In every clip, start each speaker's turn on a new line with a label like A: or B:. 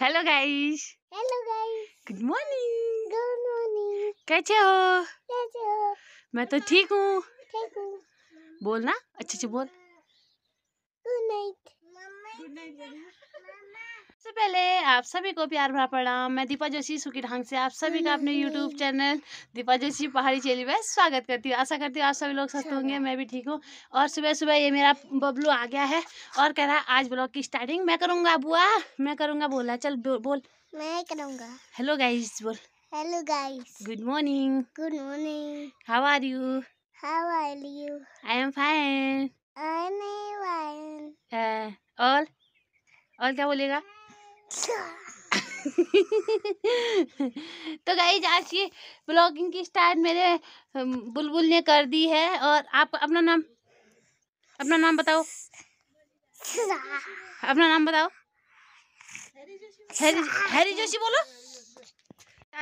A: Hello guys hello guys good morning good morning कैसे हो कैसे हो मैं तो ठीक हूँ ठीक हूँ बोलना अच्छे से बोल गुड नाइट गुड नाइट सबसे पहले आप सभी को प्यार भरा प्रणाम मैं दीपा जोशी सुखी ढांग से आप सभी का अपने यूट्यूब चैनल दीपा जोशी पहाड़ी चेली में स्वागत करती हूँ आशा करती हूँ आप सभी लोग स्वस्थ होंगे मैं भी ठीक हूँ और सुबह सुबह ये मेरा बबलू आ गया है और कह रहा है आज ब्लॉग की स्टार्टिंग मैं करूँगा बुआ मैं करूँगा बोला चल बोल मैं करूँगा हेलो गाइज बोल hello guys good morning good morning how are you how are you I am fine I am fine all और क्या बोलेगा तो गई आज की ब्लॉगिंग की स्टार्ट मेरे बुलबुल ने कर दी है और आप अपना नाम अपना नाम बताओ अपना नाम बताओ हरी जोशी बोलो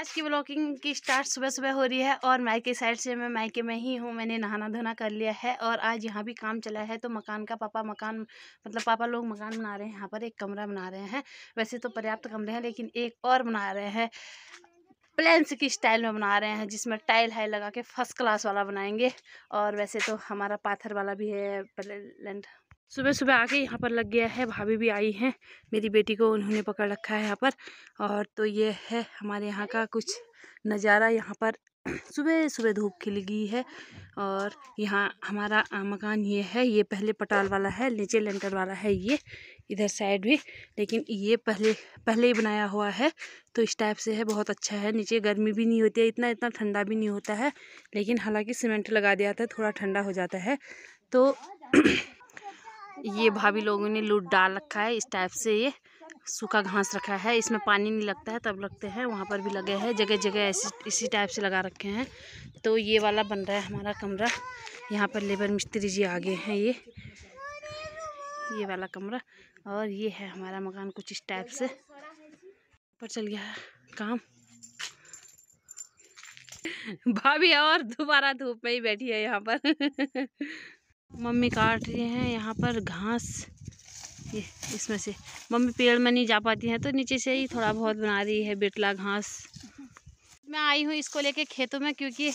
A: आज की ब्लॉगिंग की स्टार्ट सुबह सुबह हो रही है और मायके साइड से मैं मायके में ही हूँ मैंने नहाना धोना कर लिया है और आज यहाँ भी काम चला है तो मकान का पापा मकान मतलब पापा लोग मकान बना रहे हैं यहाँ पर एक कमरा बना रहे हैं वैसे तो पर्याप्त कमरे हैं लेकिन एक और बना रहे हैं प्लेन्स की स्टाइल में बना रहे हैं जिसमें टाइल हाई लगा के फर्स्ट क्लास वाला बनाएंगे और वैसे तो हमारा पाथर वाला भी है प्लेंट सुबह सुबह आके यहाँ पर लग गया है भाभी भी आई हैं मेरी बेटी को उन्होंने पकड़ रखा है यहाँ पर और तो ये है हमारे यहाँ का कुछ नज़ारा यहाँ पर सुबह सुबह धूप खिल गई है और यहाँ हमारा मकान ये है ये पहले पटाल वाला है नीचे लेंटर वाला है ये इधर साइड भी लेकिन ये पहले पहले ही बनाया हुआ है तो इस टाइप से है बहुत अच्छा है नीचे गर्मी भी नहीं होती है इतना इतना ठंडा भी नहीं होता है लेकिन हालांकि सीमेंट लगा दिया था थोड़ा ठंडा हो जाता है तो हाँ, ये भाभी लोगों ने लूट डाल रखा है इस टाइप से ये सूखा घास रखा है इसमें पानी नहीं लगता है तब लगते हैं वहाँ पर भी लगे हैं जगह जगह ऐसी इसी टाइप से लगा रखे हैं तो ये वाला बन रहा है हमारा कमरा यहाँ पर लेबर मिस्त्री जी आ गए हैं ये ये वाला कमरा और ये है हमारा मकान कुछ इस टाइप से पर चल गया है काम भाभी और दोबारा धूप में ही बैठी है यहाँ पर मम्मी काट रही हैं यहाँ पर घास इसमें से मम्मी पेड़ में नहीं जा पाती हैं तो नीचे से ही थोड़ा बहुत बना रही है बेटला घास मैं आई हूँ इसको लेके खेतों में क्योंकि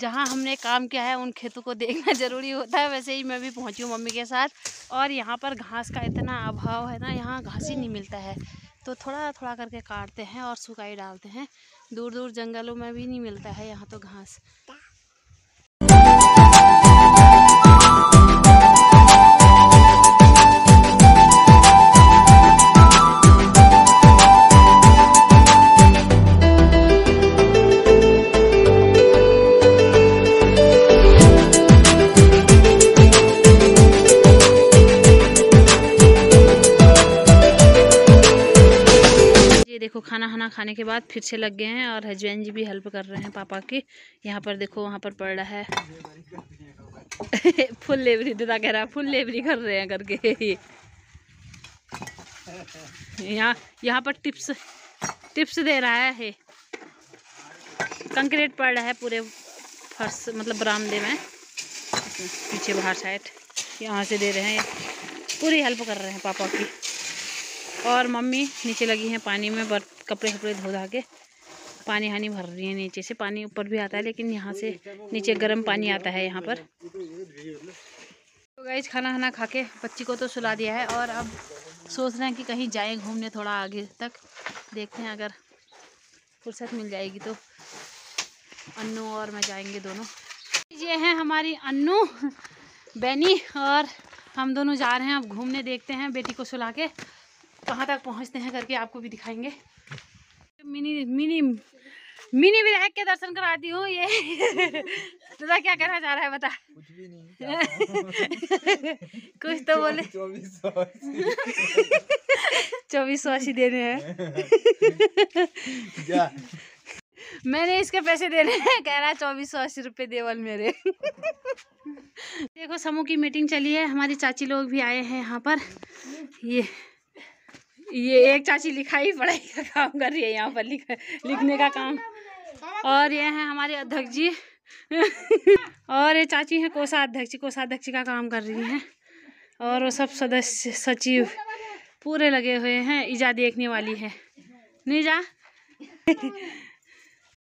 A: जहाँ हमने काम किया है उन खेतों को देखना ज़रूरी होता है वैसे ही मैं भी पहुँची हूँ मम्मी के साथ और यहाँ पर घास का इतना अभाव है ना यहाँ घास ही नहीं मिलता है तो थोड़ा थोड़ा करके काटते हैं और सुखाई डालते हैं दूर दूर जंगलों में भी नहीं मिलता है यहाँ तो घास खाना खाना खाने के बाद फिर से लग गए हैं और हजबैंड जी भी हेल्प कर रहे हैं पापा की यहाँ पर देखो वहाँ पर पड़ रहा है फुल लेबरी दादा कह रहा है फुल लेबरी कर रहे हैं करके यहाँ यहाँ पर टिप्स टिप्स दे रहा है कंक्रीट पड़ रहा है पूरे फर्श मतलब बरामदे में पीछे बाहर साइड यहाँ से दे रहे हैं पूरी हेल्प कर रहे हैं पापा की और मम्मी नीचे लगी हैं पानी में बर कपड़े कपड़े धो धा के पानी हानी भर रही है नीचे से पानी ऊपर भी आता है लेकिन यहाँ से नीचे गर्म पानी आता है यहाँ पर तो गई खाना खाना खा के बच्ची को तो सुला दिया है और अब सोच रहे हैं कि कहीं जाएं घूमने थोड़ा आगे तक देखते हैं अगर फुर्सत मिल जाएगी तो अन्नू और मैं जाएंगे दोनों ये हैं हमारी अन्नू बैनी और हम दोनों जा रहे हैं अब घूमने देखते हैं बेटी को सुला के कहाँ तक पहुँचते हैं करके आपको भी दिखाएंगे मिनी मिनी मिनी विधायक के दर्शन कराती हूँ ये दादा क्या कहना चाह रहा है बता कुछ भी नहीं कुछ तो बोले चौबीस सौ अस्सी देने हैं मैंने इसके पैसे देने हैं कह रहा है चौबीस सौ अस्सी रुपये देवल मेरे देखो समूह की मीटिंग चली है हमारी चाची लोग भी आए हैं यहाँ पर ये ये एक चाची लिखाई पढ़ाई का काम कर रही है यहाँ पर लिख लिखने का काम और ये हैं हमारे अध्यक्ष जी और ये चाची हैं कोषा अध्यक्ष का काम कर रही हैं और वो सब सदस्य सचिव पूरे लगे हुए हैं ईजा देखने वाली है नीजा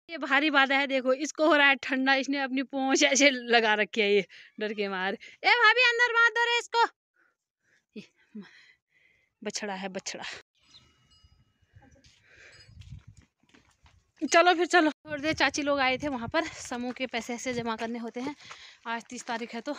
A: ये भारी बाधा है देखो इसको हो रहा है ठंडा इसने अपनी पोछ ऐसे लगा रखी है ये डर के मार ए भाभी अंदर मार दो रे इसको बछड़ा है बछड़ा चलो फिर चलो थोड़ी देर चाची लोग आए थे वहाँ पर समूह के पैसे ऐसे जमा करने होते हैं आज तीस तारीख है तो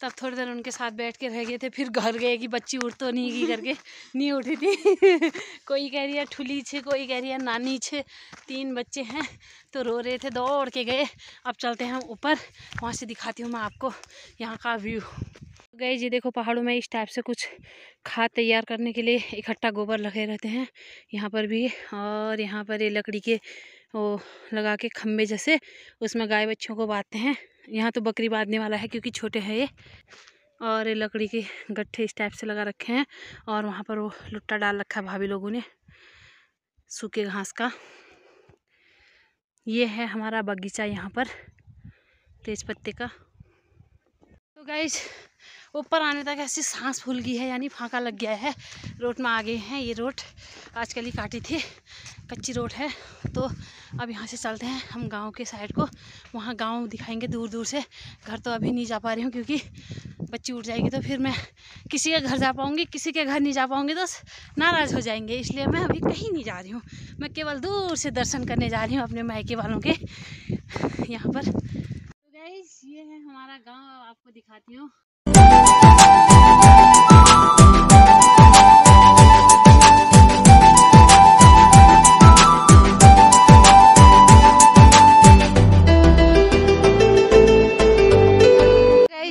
A: तब थोड़ी देर उनके साथ बैठ के रह गए थे फिर घर गए कि बच्ची उठ तो नहीं गई करके नहीं उठी थी कोई कह रही है ठुली छे कोई कह रही है नानी छे तीन बच्चे हैं तो रो रहे थे दौड़ के गए अब चलते हैं हम ऊपर वहाँ से दिखाती हूँ मैं आपको यहाँ का व्यू गए जी देखो पहाड़ों में इस टाइप से कुछ खाद तैयार करने के लिए इकट्ठा गोबर लगे रहते हैं यहाँ पर भी और यहाँ पर ये लकड़ी के वो लगा के खम्भे जैसे उसमें गाय बच्चों को बांधते हैं यहाँ तो बकरी बांधने वाला है क्योंकि छोटे हैं ये और ये लकड़ी के गट्ठे इस टाइप से लगा रखे हैं और वहाँ पर वो लुट्टा डाल रखा है भाभी लोगों ने सूखे घास का ये है हमारा बगीचा यहाँ पर तेज़ पत्ते का गाइज ऊपर आने तक ऐसी सांस फूल गई है यानी फांका लग गया है रोड में आ गए हैं ये रोड आजकल ही काटी थी कच्ची रोड है तो अब यहाँ से चलते हैं हम गांव के साइड को वहाँ गांव दिखाएंगे दूर दूर से घर तो अभी नहीं जा पा रही हूँ क्योंकि बच्ची उठ जाएगी तो फिर मैं किसी के घर जा पाऊँगी किसी के घर नहीं जा पाऊँगी तो नाराज़ हो जाएंगे इसलिए मैं अभी कहीं नहीं जा रही हूँ मैं केवल दूर से दर्शन करने जा रही हूँ अपने मायके वालों के यहाँ पर गाइस ये है हमारा गांव आपको दिखाती हूँ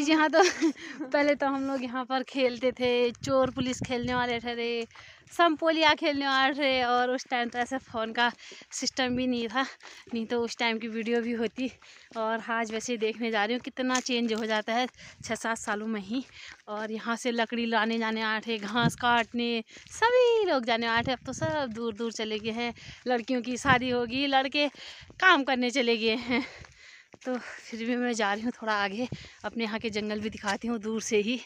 A: यहाँ तो पहले तो हम लोग यहाँ पर खेलते थे चोर पुलिस खेलने वाले ठहरे सब पोलिया खेलने आ रहे और उस टाइम तो ऐसे फ़ोन का सिस्टम भी नहीं था नहीं तो उस टाइम की वीडियो भी होती और आज वैसे देखने जा रही हूँ कितना चेंज हो जाता है छः सात सालों में ही और यहाँ से लकड़ी लाने जाने आ रहे घास काटने सभी लोग जाने आ रहे अब तो सब दूर दूर चले गए हैं लड़कियों की शादी होगी लड़के काम करने चले गए हैं तो फिर भी मैं जा रही हूँ थोड़ा आगे अपने यहाँ के जंगल भी दिखाती हूँ दूर से ही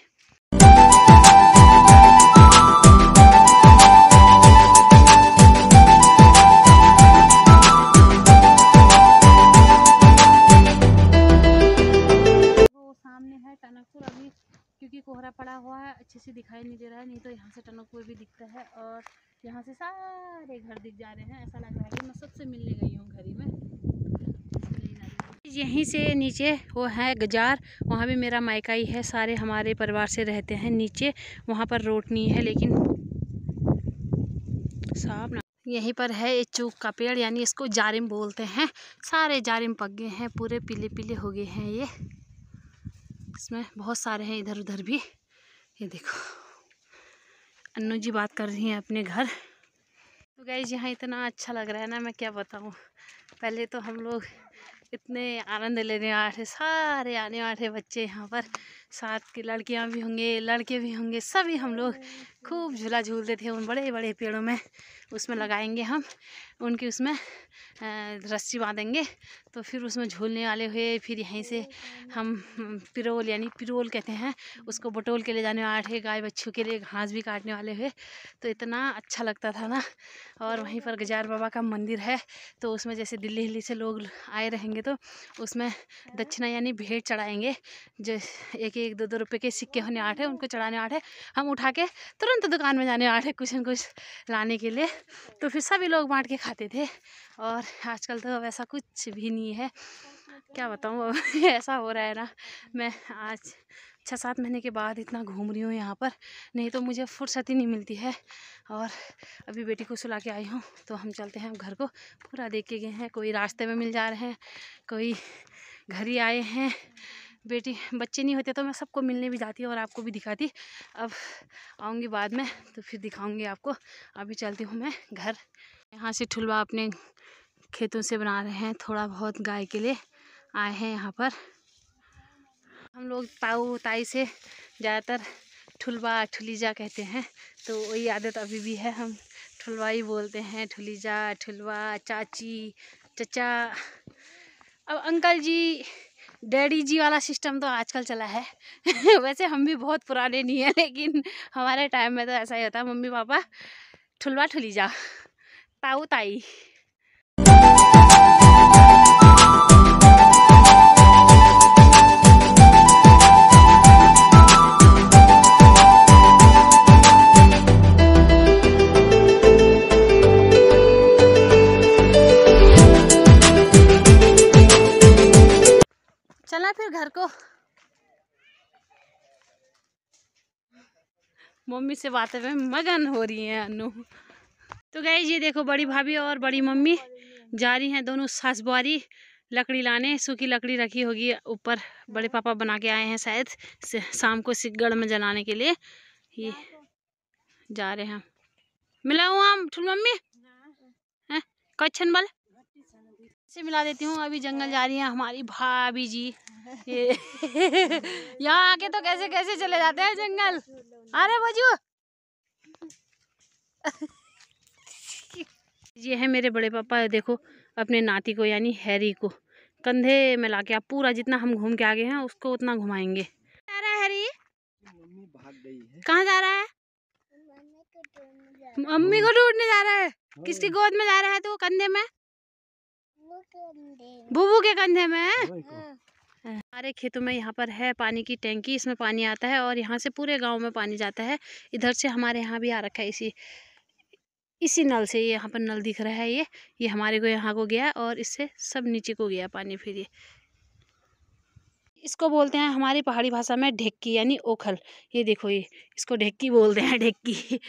A: टनकपुर अभी क्योंकि कोहरा पड़ा हुआ है अच्छे से दिखाई नहीं दे रहा है नहीं तो यहाँ से टनकपुर भी दिखता है और यहाँ से सारे घर दिख जा रहे हैं ऐसा लग रहा है कि मैं सबसे मिलने गई हूँ घर ही में यहीं से नीचे वो है गजार वहाँ भी मेरा मायका ही है सारे हमारे परिवार से रहते हैं नीचे वहाँ पर रोड नहीं है लेकिन साफ यहीं पर है ये चूक का पेड़ यानी इसको जारिम बोलते हैं सारे जारिम पक गए हैं पूरे पीले पीले हो गए हैं ये इसमें बहुत सारे हैं इधर उधर भी ये देखो अन्नू जी बात कर रही हैं अपने घर तो गई यहाँ इतना अच्छा लग रहा है ना मैं क्या बताऊँ पहले तो हम लोग इतने आनंद लेने आ रहे सारे आने वाले बच्चे यहाँ पर साथ की लड़कियाँ भी होंगे लड़के भी होंगे सभी हम लोग खूब झूला झूलते थे उन बड़े बड़े पेड़ों में उसमें लगाएंगे हम उनके उसमें रस्सी बांधेंगे तो फिर उसमें झूलने वाले हुए फिर यहीं से हम पिरोल यानी पिरोल कहते हैं उसको बटोल के ले जाने वाले गाय बच्चों के लिए घास भी काटने वाले हुए तो इतना अच्छा लगता था ना और वहीं पर गजार बाबा का मंदिर है तो उसमें जैसे दिल्ली हिल्ली से लोग आए रहेंगे तो उसमें दक्षिणा यानी भेंट चढ़ाएंगे जो एक एक दो दो रुपये के सिक्के होने आठ है उनको चढ़ाने आठ है हम उठा के तुर तुरंत दुकान में जाने वाले कुछ न कुछ लाने के लिए तो फिर सभी लोग बांट के खाते थे और आजकल तो वैसा ऐसा कुछ भी नहीं है क्या बताऊँ ऐसा हो रहा है ना मैं आज छः सात महीने के बाद इतना घूम रही हूँ यहाँ पर नहीं तो मुझे फुर्सत ही नहीं मिलती है और अभी बेटी को सुला के आई हूँ तो हम चलते हैं घर को पूरा देख के गए हैं कोई रास्ते में मिल जा रहे हैं कोई घर ही आए हैं बेटी बच्चे नहीं होते तो मैं सबको मिलने भी जाती और आपको भी दिखाती अब आऊँगी बाद में तो फिर दिखाऊँगी आपको अभी चलती हूँ मैं घर यहाँ से ठुलवा अपने खेतों से बना रहे हैं थोड़ा बहुत गाय के लिए आए हैं यहाँ पर हम लोग ताऊ ताई से ज़्यादातर ठुलवा ठुलीजा कहते हैं तो वही आदत अभी भी है हम ठुलवा ही बोलते हैं ठुलीजा ठुलवा चाची चचा अब अंकल जी डैडी जी वाला सिस्टम तो आजकल चला है वैसे हम भी बहुत पुराने नहीं हैं लेकिन हमारे टाइम में तो ऐसा ही होता मम्मी पापा ठुलवा ठुली जा ताऊ ताई चला फिर घर को मम्मी से बातें में मगन हो रही है अनु तो गई ये देखो बड़ी भाभी और बड़ी मम्मी जा रही हैं दोनों सास बुआरी लकड़ी लाने सूखी लकड़ी रखी होगी ऊपर बड़े पापा बना के आए हैं शायद शाम को सिगड़ में जलाने के लिए ये जा रहे हैं मिला हूँ हम ठुल मम्मी कच्छन वाला से मिला देती हूँ अभी जंगल जा रही है हमारी भाभी जी यहाँ आके तो कैसे कैसे चले जाते हैं जंगल अरे बजू ये है मेरे बड़े पापा देखो अपने नाती को यानी हैरी को कंधे में ला के आप पूरा जितना हम घूम के आगे हैं उसको उतना घुमाएंगे जा रहा है कहाँ जा रहा है मम्मी को ढूंढने जा रहा है हाँ। किसकी गोद में जा रहा है तो कंधे में बुबू के हाँ। कंधे में हमारे खेतों में यहाँ पर है पानी की टैंकी इसमें पानी आता है और यहाँ से पूरे गांव में पानी जाता है इधर से हमारे यहाँ भी आ रखा है इसी इसी नल से ये यहाँ पर नल दिख रहा है ये ये हमारे को यहाँ को गया और इससे सब नीचे को गया पानी फिर ये इसको बोलते हैं हमारी पहाड़ी भाषा में ढेक्की यानी ओखल ये देखो ये इसको ढेक्की बोलते हैं ढेक्की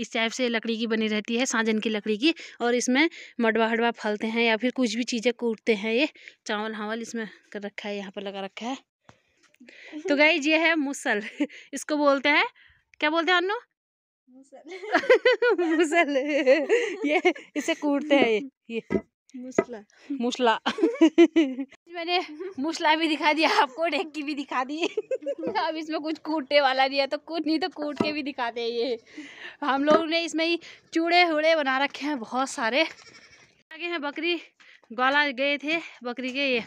A: इस टाइप से लकड़ी की बनी रहती है साजन की लकड़ी की और इसमें मडवा हडवा फलते हैं या फिर कुछ भी चीज़ें कूटते हैं ये चावल हावल इसमें कर रखा है यहाँ पर लगा रखा है तो गई ये है मुसल इसको बोलते हैं क्या बोलते हैं अनु मुसल मुसल ये इसे कूटते हैं ये ये मुसला मुसला मैंने मुसला भी दिखा दिया आपको ढेकी भी दिखा दी अब इसमें कुछ कूटने वाला नहीं है तो कूट नहीं तो कूट के भी दिखाते दे ये हम लोगों ने इसमें ही चूड़े वूड़े बना रखे हैं बहुत सारे आगे हैं बकरी ग्वाला गए थे बकरी के ये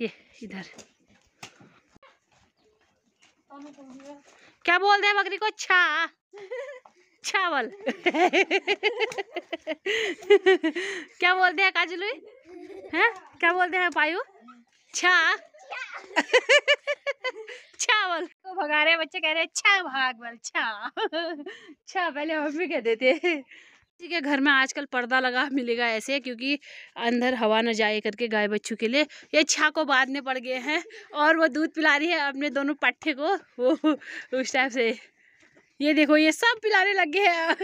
A: ये इधर क्या बोल रहे बकरी को अच्छा चावल क्या बोलते हैं काजलू हैं क्या बोलते हैं पायु छा चावल तो भगा रहे बच्चे कह रहे छा भाग बल छा छा पहले मम्मी कह देते के घर में आजकल पर्दा लगा मिलेगा ऐसे क्योंकि अंदर हवा न जाए करके गाय बच्चों के लिए ये छा को बांधने पड़ गए हैं और वो दूध पिला रही है अपने दोनों पट्ठे को वो उस टाइप से ये देखो ये सब पिलाने लग गए हैं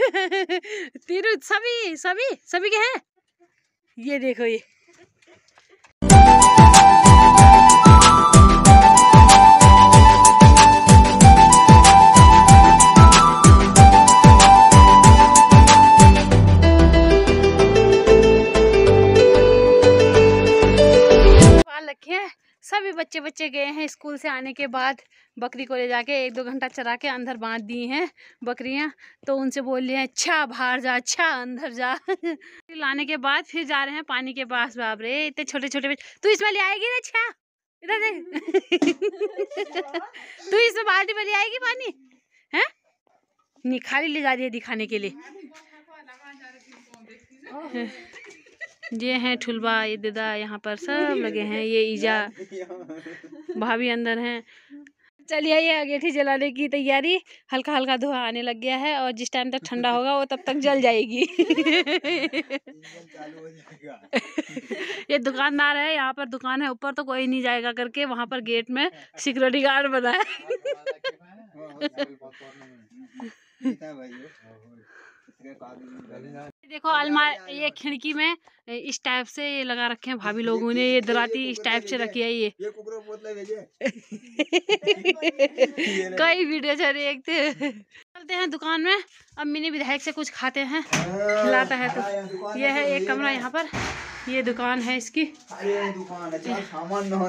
A: तीरू सभी सभी सभी के हैं ये देखो ये सभी बच्चे बच्चे गए हैं स्कूल से आने के बाद बकरी को ले जाके एक दो घंटा चरा के अंदर बांध दी हैं बकरियां तो उनसे बोल रही हैं अच्छा बाहर जा अच्छा अंदर जा लाने के बाद फिर जा रहे हैं पानी के पास बाप रे इतने छोटे छोटे तू इसमें ले आएगी ना अच्छा इधर देख तू इसमें बाल्टी में ले आएगी पानी है नहीं खाली ले जा रही है दिखाने के लिए ये हैं ठुलवा ये दीदा यहाँ पर सब लगे हैं ये ईजा भाभी अंदर हैं चलिए ये अगेठी जलाने की तैयारी हल्का हल्का धुआं आने लग गया है और जिस टाइम तक ठंडा होगा वो तब तक जल जाएगी ये दुकानदार है यहाँ पर दुकान है ऊपर तो कोई नहीं जाएगा करके वहाँ पर गेट में सिक्योरिटी गार्ड बना है देखो अलमार ये खिड़की में इस टाइप से ये लगा रखे हैं भाभी लोगों ने ये दराती इस टाइप से रखी है ये कई वीडियो से देखते चलते हैं दुकान में अब मिनी विधायक से कुछ खाते हैं खिलाता है तो हाँ, ये है तो एक कमरा यहाँ पर ये दुकान है इसकी दुकान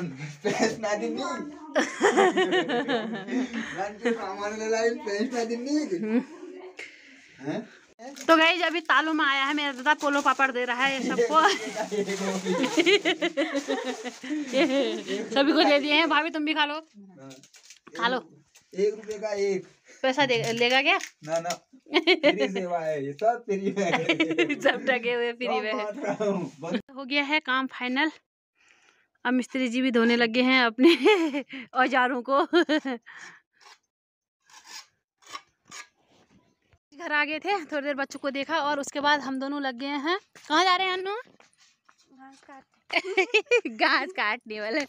A: तो गई जब अभी तालू में आया है मेरा दादा पोलो पापड़ दे रहा है ये सबको सभी को दे दिए हैं भाभी तुम भी खा लो खा लो एक रुपए का एक पैसा दे लेगा क्या ना ना तेरी है ये सब फ्री है सब हुए फ्री में है हो गया है काम फाइनल अब मिस्त्री जी भी धोने लगे हैं अपने औजारों को घर आ गए थे थोड़ी देर बच्चों को देखा और उसके बाद हम दोनों लग गए हैं कहाँ जा रहे हैं अनु घास काटने वाले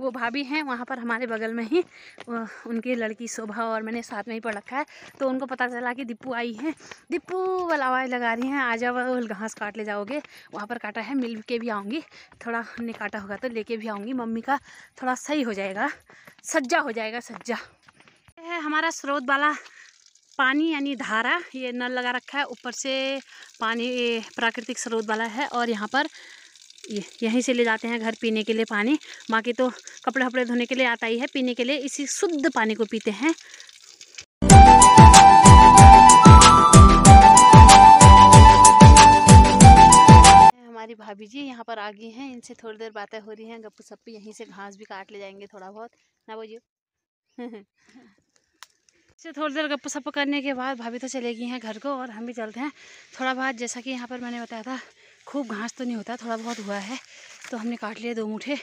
A: वो भाभी हैं वहाँ पर हमारे बगल में ही उनकी लड़की शोभा और मैंने साथ में ही पढ़ रखा है तो उनको पता चला कि दीपू आई हैं दीपू वाला आवाज़ लगा रही हैं आ जाओ घास काट ले जाओगे वहाँ पर काटा है मिल के भी आऊँगी थोड़ा हमने काटा होगा तो लेके भी आऊँगी मम्मी का थोड़ा सही हो जाएगा सज्जा हो जाएगा सज्जा है हमारा स्रोत वाला पानी यानी धारा ये नल लगा रखा है ऊपर से पानी प्राकृतिक स्रोत वाला है और यहाँ पर ये यहीं से ले जाते हैं घर पीने के लिए पानी बाकी तो कपड़े वपड़े धोने के लिए आता ही है पीने के लिए इसी शुद्ध पानी को पीते हैं हमारी भाभी जी यहाँ पर आ गई हैं इनसे थोड़ी देर बातें हो रही हैं गप्पू सप्पी यहीं से घास भी काट ले जाएंगे थोड़ा बहुत ना बोलिए से थोड़ी देर गप सप्पा करने के बाद भाभी तो चले गई हैं घर को और हम भी चलते हैं थोड़ा बहुत जैसा कि यहाँ पर मैंने बताया था खूब घास तो नहीं होता थोड़ा बहुत हुआ है तो हमने काट लिए दो मूठे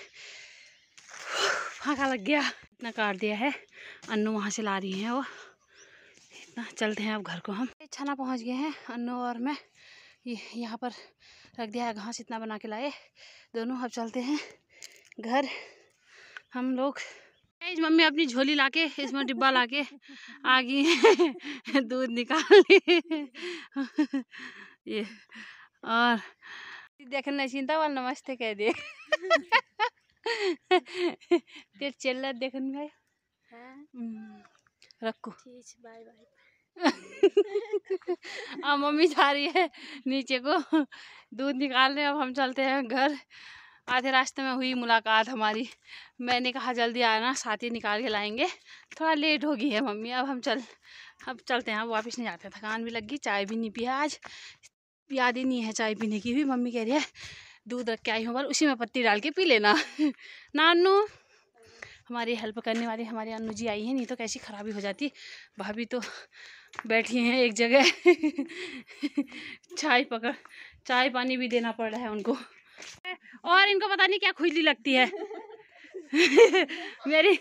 A: फाँका लग गया इतना काट दिया है अन्नू वहाँ से ला रही हैं वो इतना चलते हैं अब घर को हम छाना पहुँच गए हैं अन्नू और मैं ये यहाँ पर रख दिया है घास इतना बना के लाए दोनों अब चलते हैं घर हम लोग इस मम्मी अपनी झोली लाके इसमें डिब्बा लाके आ गई दूध निकाल ये और देखना चिंता वाल नमस्ते कह दे तेरे चल रहा देखन भाई हाँ। हम्म, रखो बाय बाय अब मम्मी जा रही है नीचे को दूध निकाल रहे अब हम चलते हैं घर आधे रास्ते में हुई मुलाकात हमारी मैंने कहा जल्दी आना साथी निकाल के लाएंगे थोड़ा लेट हो गई है मम्मी अब हम चल अब चलते हैं अब वापस नहीं जाते थकान भी लग गई चाय भी नहीं पिया आज याद ही नहीं है चाय पीने की भी मम्मी कह रही है दूध रख के आई हूँ पर उसी में पत्ती डाल के पी लेना नानू हमारी हेल्प करने वाली हमारे अन्नू जी आई हैं नहीं तो कैसी खराबी हो जाती भाभी तो बैठी हैं एक जगह चाय पकड़ चाय पानी भी देना पड़ रहा है उनको और इनको पता नहीं क्या खुजली लगती है मेरी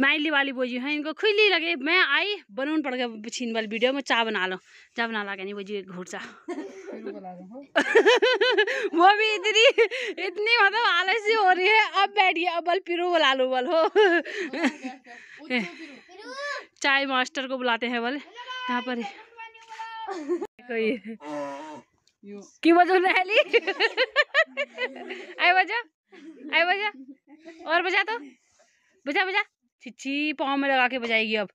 A: माइली वाली बोझी है इनको खुजली लगे मैं आई बनून पड़ गया छीन वाली वीडियो में चाय बना लो चाय बना ला के नहीं बोझी घूर चा सा वो भी इतनी इतनी मतलब आलसी हो रही है अब बैठिए अब बल पिरो बुला लो बल हो चाय मास्टर को बुलाते हैं बल यहाँ पर कोई की वजह नहली आई वजह आई बजा और बजा तो बजा बजा छिछी पाँव में लगा के बजाएगी अब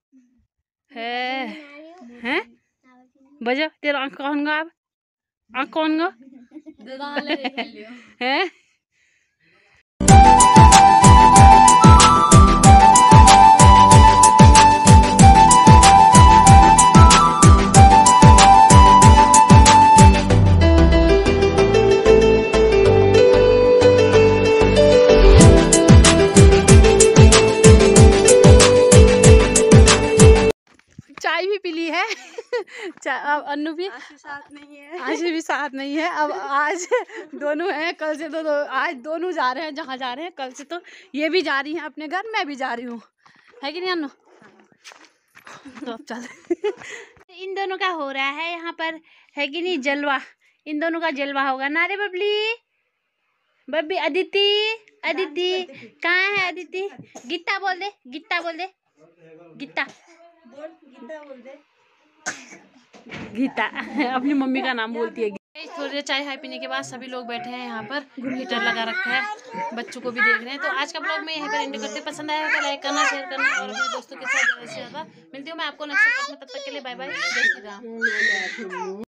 A: है बजा तेरा आंख कौन गा अब आंख कौन गा हैं अच्छा अब अनु भी साथ नहीं है आशी भी साथ नहीं है अब आज दोनों हैं कल से तो, दो, तो आज दोनों जा रहे हैं जहाँ जा रहे हैं कल से तो ये भी जा रही हैं अपने घर मैं भी जा रही हूँ है कि नहीं अनु हाँ। तो चल तो इन दोनों का हो रहा है यहाँ पर है कि नहीं जलवा इन दोनों का जलवा होगा नारे बबली बबली अदिति अदिति कहाँ है अदिति गीता बोल दे गीता बोल दे गीता बोल गीता बोल दे गीता अपनी मम्मी का नाम बोलती है थोड़ी देर चाय हाई पीने के बाद सभी लोग बैठे हैं यहाँ पर हीटर लगा रखा है बच्चों को भी देख रहे हैं तो आज का ब्लॉग मैं यहाँ पर एंड करते पसंद आया तो लाइक करना शेयर करना और अपने दोस्तों के साथ ज़्यादा से ज़्यादा मिलती हूँ मैं आपको नेक्स्ट में तब तक के लिए बाय बाय जय श्री राम